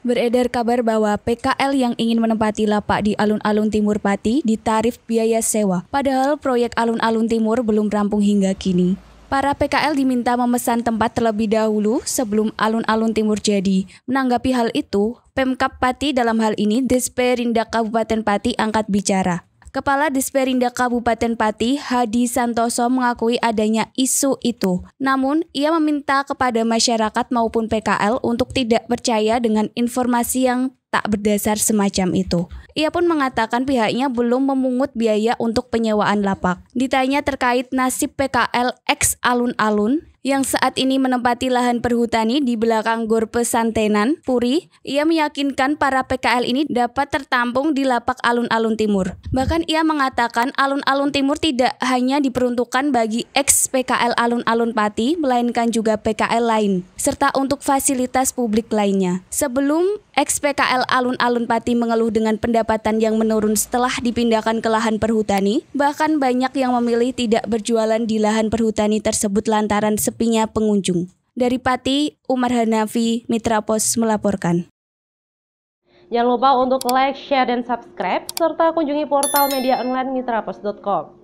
Beredar kabar bahwa PKL yang ingin menempati lapak di alun-alun timur Pati ditarif biaya sewa, padahal proyek alun-alun timur belum rampung hingga kini. Para PKL diminta memesan tempat terlebih dahulu sebelum alun-alun timur jadi. Menanggapi hal itu, Pemkap Pati dalam hal ini Desperindak Kabupaten Pati angkat bicara. Kepala Disperinda Kabupaten Pati, Hadi Santoso mengakui adanya isu itu. Namun, ia meminta kepada masyarakat maupun PKL untuk tidak percaya dengan informasi yang tak berdasar semacam itu. Ia pun mengatakan pihaknya belum memungut biaya untuk penyewaan lapak. Ditanya terkait nasib PKL X alun-alun yang saat ini menempati lahan perhutani di belakang Gor Pesantenan, Puri, ia meyakinkan para PKL ini dapat tertampung di lapak alun-alun timur. Bahkan ia mengatakan alun-alun timur tidak hanya diperuntukkan bagi ex PKL alun-alun Pati, melainkan juga PKL lain serta untuk fasilitas publik lainnya. Sebelum XPKL Alun-Alun Pati mengeluh dengan pendapatan yang menurun setelah dipindahkan ke lahan perhutani, bahkan banyak yang memilih tidak berjualan di lahan perhutani tersebut lantaran sepinya pengunjung. Dari Pati, Umar Hanafi, Mitra Pos melaporkan. Jangan lupa untuk like, share, dan subscribe, serta kunjungi portal media online mitrapos.com.